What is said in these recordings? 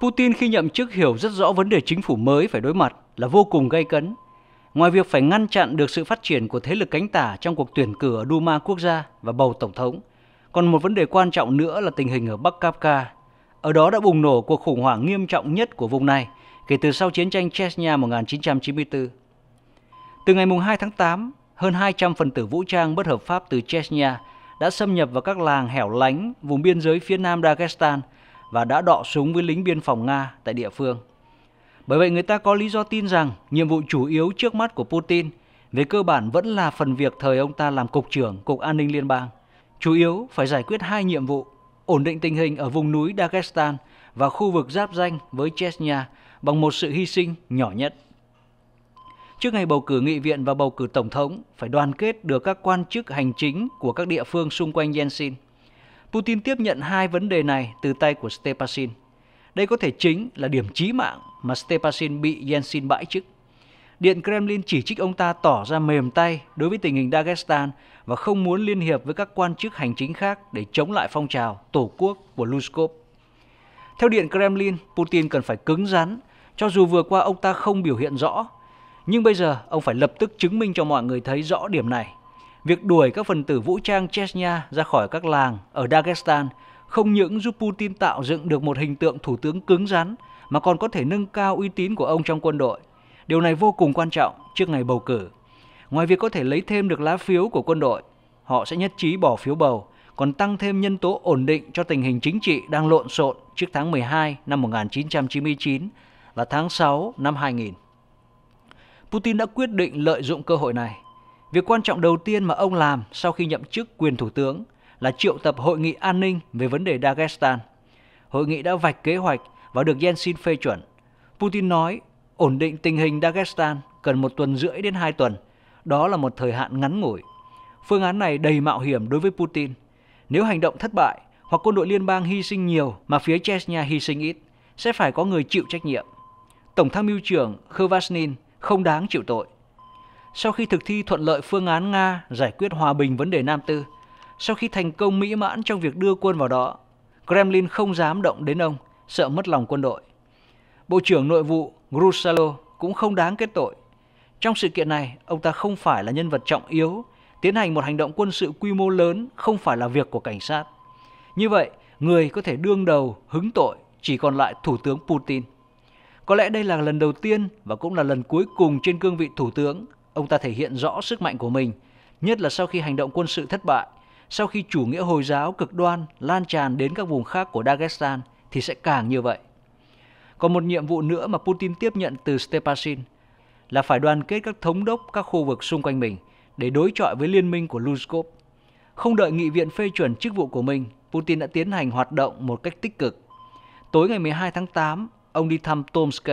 Putin khi nhậm chức hiểu rất rõ vấn đề chính phủ mới phải đối mặt là vô cùng gây cấn. Ngoài việc phải ngăn chặn được sự phát triển của thế lực cánh tả trong cuộc tuyển cử ở Duma quốc gia và bầu tổng thống, còn một vấn đề quan trọng nữa là tình hình ở Bắc Kafka. Ở đó đã bùng nổ cuộc khủng hoảng nghiêm trọng nhất của vùng này kể từ sau chiến tranh Chechnya 1994. Từ ngày 2 tháng 8, hơn 200 phần tử vũ trang bất hợp pháp từ Chechnya đã xâm nhập vào các làng hẻo lánh vùng biên giới phía nam Dagestan – và đã đọ súng với lính biên phòng Nga tại địa phương. Bởi vậy người ta có lý do tin rằng nhiệm vụ chủ yếu trước mắt của Putin về cơ bản vẫn là phần việc thời ông ta làm cục trưởng Cục An ninh Liên bang. Chủ yếu phải giải quyết hai nhiệm vụ, ổn định tình hình ở vùng núi Dagestan và khu vực giáp danh với Chechnya bằng một sự hy sinh nhỏ nhất. Trước ngày bầu cử nghị viện và bầu cử tổng thống, phải đoàn kết được các quan chức hành chính của các địa phương xung quanh Yeltsin – Putin tiếp nhận hai vấn đề này từ tay của Stepasin. Đây có thể chính là điểm chí mạng mà Stepasin bị Yeltsin bãi chức. Điện Kremlin chỉ trích ông ta tỏ ra mềm tay đối với tình hình Dagestan và không muốn liên hiệp với các quan chức hành chính khác để chống lại phong trào tổ quốc của Luskov. Theo Điện Kremlin, Putin cần phải cứng rắn, cho dù vừa qua ông ta không biểu hiện rõ. Nhưng bây giờ ông phải lập tức chứng minh cho mọi người thấy rõ điểm này. Việc đuổi các phần tử vũ trang Chechnya ra khỏi các làng ở Dagestan không những giúp Putin tạo dựng được một hình tượng thủ tướng cứng rắn mà còn có thể nâng cao uy tín của ông trong quân đội. Điều này vô cùng quan trọng trước ngày bầu cử. Ngoài việc có thể lấy thêm được lá phiếu của quân đội, họ sẽ nhất trí bỏ phiếu bầu, còn tăng thêm nhân tố ổn định cho tình hình chính trị đang lộn xộn trước tháng 12 năm 1999 và tháng 6 năm 2000. Putin đã quyết định lợi dụng cơ hội này – Việc quan trọng đầu tiên mà ông làm sau khi nhậm chức quyền thủ tướng là triệu tập hội nghị an ninh về vấn đề Dagestan. Hội nghị đã vạch kế hoạch và được Yeltsin phê chuẩn. Putin nói ổn định tình hình Dagestan cần một tuần rưỡi đến hai tuần. Đó là một thời hạn ngắn ngủi. Phương án này đầy mạo hiểm đối với Putin. Nếu hành động thất bại hoặc quân đội liên bang hy sinh nhiều mà phía Chechnya hy sinh ít, sẽ phải có người chịu trách nhiệm. Tổng tham mưu trưởng Khvasnin không đáng chịu tội sau khi thực thi thuận lợi phương án Nga giải quyết hòa bình vấn đề Nam Tư, sau khi thành công mỹ mãn trong việc đưa quân vào đó, Kremlin không dám động đến ông, sợ mất lòng quân đội. Bộ trưởng Nội vụ grushalo cũng không đáng kết tội. Trong sự kiện này, ông ta không phải là nhân vật trọng yếu, tiến hành một hành động quân sự quy mô lớn không phải là việc của cảnh sát. Như vậy, người có thể đương đầu hứng tội chỉ còn lại Thủ tướng Putin. Có lẽ đây là lần đầu tiên và cũng là lần cuối cùng trên cương vị Thủ tướng ông ta thể hiện rõ sức mạnh của mình, nhất là sau khi hành động quân sự thất bại, sau khi chủ nghĩa Hồi giáo cực đoan lan tràn đến các vùng khác của Dagestan thì sẽ càng như vậy. Còn một nhiệm vụ nữa mà Putin tiếp nhận từ Stepasin là phải đoàn kết các thống đốc các khu vực xung quanh mình để đối chọi với liên minh của Luzkov. Không đợi nghị viện phê chuẩn chức vụ của mình, Putin đã tiến hành hoạt động một cách tích cực. Tối ngày 12 tháng 8, ông đi thăm Tomsk,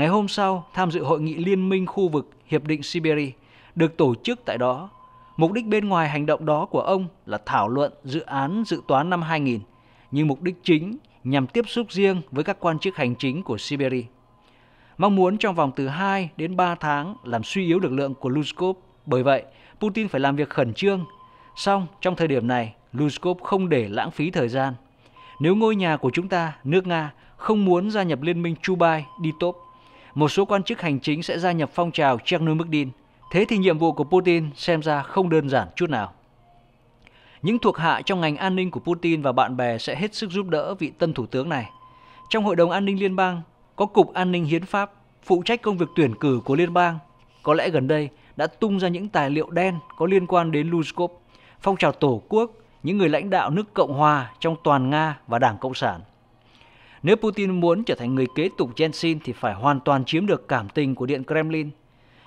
Ngày hôm sau, tham dự hội nghị liên minh khu vực Hiệp định Siberia được tổ chức tại đó. Mục đích bên ngoài hành động đó của ông là thảo luận dự án dự toán năm 2000, nhưng mục đích chính nhằm tiếp xúc riêng với các quan chức hành chính của Siberia. Mong muốn trong vòng từ 2 đến 3 tháng làm suy yếu lực lượng của Luskov, bởi vậy Putin phải làm việc khẩn trương. Song trong thời điểm này, Luskov không để lãng phí thời gian. Nếu ngôi nhà của chúng ta, nước Nga, không muốn gia nhập liên minh Chubai đi tốt một số quan chức hành chính sẽ gia nhập phong trào Chernomyrdin. Thế thì nhiệm vụ của Putin xem ra không đơn giản chút nào. Những thuộc hạ trong ngành an ninh của Putin và bạn bè sẽ hết sức giúp đỡ vị tân thủ tướng này. Trong Hội đồng An ninh Liên bang có Cục An ninh Hiến pháp phụ trách công việc tuyển cử của liên bang. Có lẽ gần đây đã tung ra những tài liệu đen có liên quan đến Luskov, phong trào tổ quốc, những người lãnh đạo nước Cộng hòa trong toàn Nga và Đảng Cộng sản. Nếu Putin muốn trở thành người kế tục Yeltsin thì phải hoàn toàn chiếm được cảm tình của Điện Kremlin.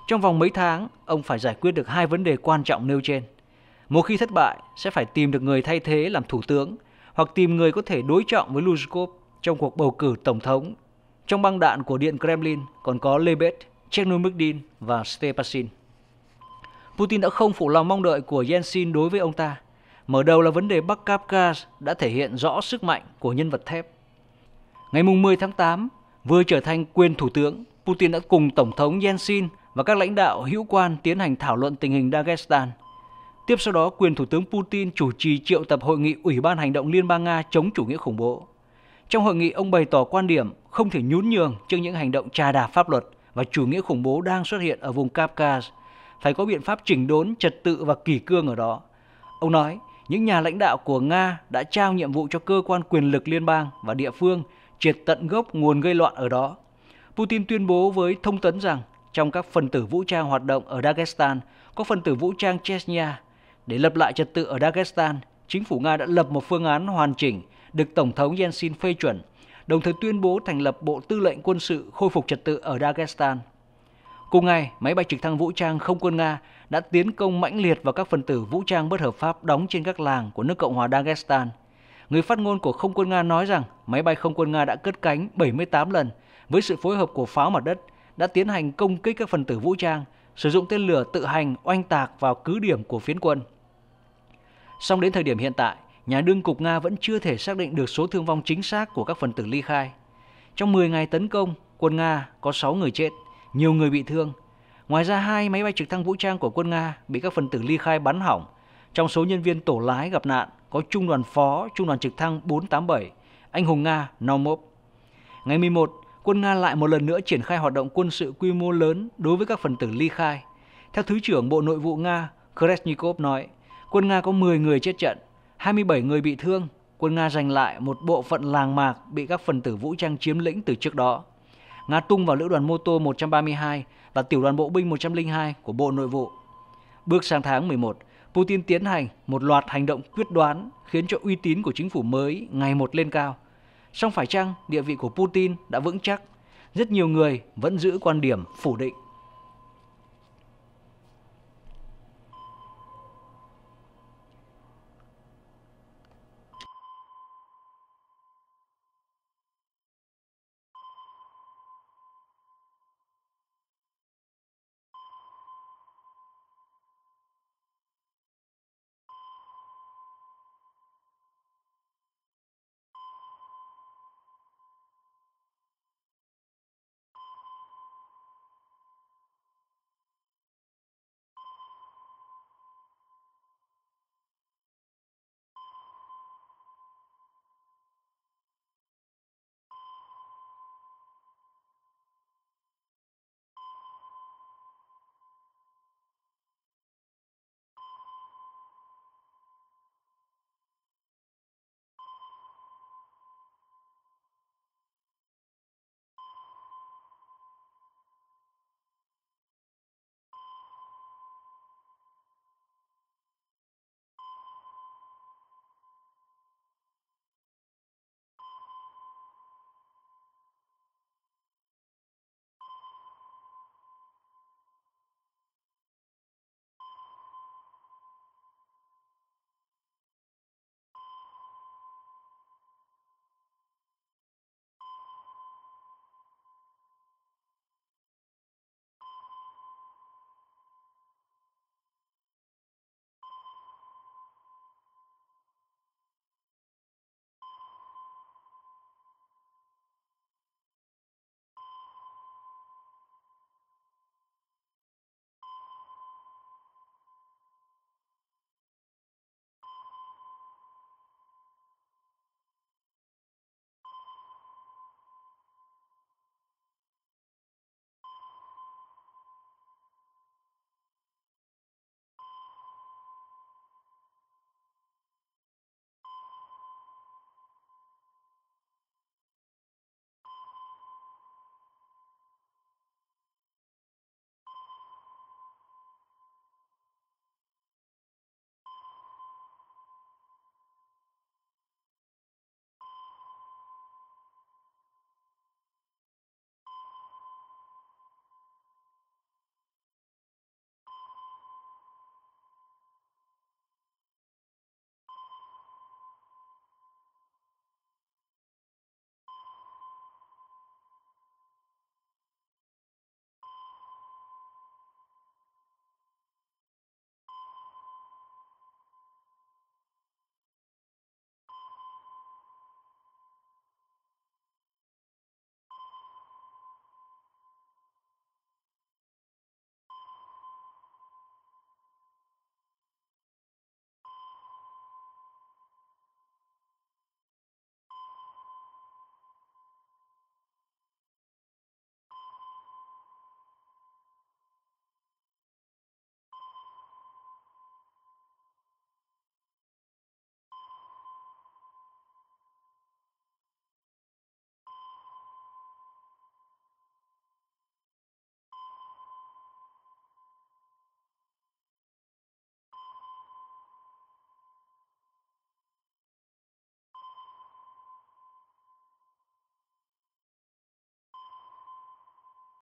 Trong vòng mấy tháng, ông phải giải quyết được hai vấn đề quan trọng nêu trên. Một khi thất bại, sẽ phải tìm được người thay thế làm thủ tướng hoặc tìm người có thể đối trọng với Luzhkov trong cuộc bầu cử tổng thống. Trong băng đạn của Điện Kremlin còn có Lebed, Chernomyrdin và Stepasin. Putin đã không phụ lòng mong đợi của Yeltsin đối với ông ta. Mở đầu là vấn đề Bắc Kavkaz đã thể hiện rõ sức mạnh của nhân vật thép. Ngày 10 tháng 8, vừa trở thành quyền thủ tướng, Putin đã cùng Tổng thống Yeltsin và các lãnh đạo hữu quan tiến hành thảo luận tình hình Dagestan. Tiếp sau đó, quyền Thủ tướng Putin chủ trì triệu tập hội nghị Ủy ban Hành động Liên bang Nga chống chủ nghĩa khủng bố. Trong hội nghị, ông bày tỏ quan điểm không thể nhún nhường trước những hành động trà đạp pháp luật và chủ nghĩa khủng bố đang xuất hiện ở vùng Kavkaz. Phải có biện pháp chỉnh đốn, trật tự và kỷ cương ở đó. Ông nói, những nhà lãnh đạo của Nga đã trao nhiệm vụ cho cơ quan quyền lực liên bang và địa phương – triệt tận gốc nguồn gây loạn ở đó. Putin tuyên bố với thông tấn rằng trong các phần tử vũ trang hoạt động ở Dagestan có phần tử vũ trang Chechnya. Để lập lại trật tự ở Dagestan, chính phủ Nga đã lập một phương án hoàn chỉnh được Tổng thống Yeltsin phê chuẩn, đồng thời tuyên bố thành lập Bộ Tư lệnh Quân sự khôi phục trật tự ở Dagestan. Cùng ngày, máy bay trực thăng vũ trang không quân Nga đã tiến công mãnh liệt vào các phần tử vũ trang bất hợp pháp đóng trên các làng của nước Cộng hòa Dagestan – Người phát ngôn của không quân Nga nói rằng máy bay không quân Nga đã cất cánh 78 lần với sự phối hợp của pháo mặt đất, đã tiến hành công kích các phần tử vũ trang, sử dụng tên lửa tự hành oanh tạc vào cứ điểm của phiến quân. Song đến thời điểm hiện tại, nhà đương cục Nga vẫn chưa thể xác định được số thương vong chính xác của các phần tử ly khai. Trong 10 ngày tấn công, quân Nga có 6 người chết, nhiều người bị thương. Ngoài ra hai máy bay trực thăng vũ trang của quân Nga bị các phần tử ly khai bắn hỏng. Trong số nhân viên tổ lái gặp nạn có Trung đoàn Phó Trung đoàn trực thăng 487, anh hùng Nga Nomov. Ngày 11, quân Nga lại một lần nữa triển khai hoạt động quân sự quy mô lớn đối với các phần tử ly khai. Theo Thứ trưởng Bộ Nội vụ Nga Kreshnikov nói, quân Nga có 10 người chết trận, 27 người bị thương, quân Nga giành lại một bộ phận làng mạc bị các phần tử vũ trang chiếm lĩnh từ trước đó. Nga tung vào lữ đoàn mô tô 132 và tiểu đoàn bộ binh 102 của Bộ Nội vụ. Bước sang tháng 11, Putin tiến hành một loạt hành động quyết đoán khiến cho uy tín của chính phủ mới ngày một lên cao. Song phải chăng địa vị của Putin đã vững chắc? Rất nhiều người vẫn giữ quan điểm phủ định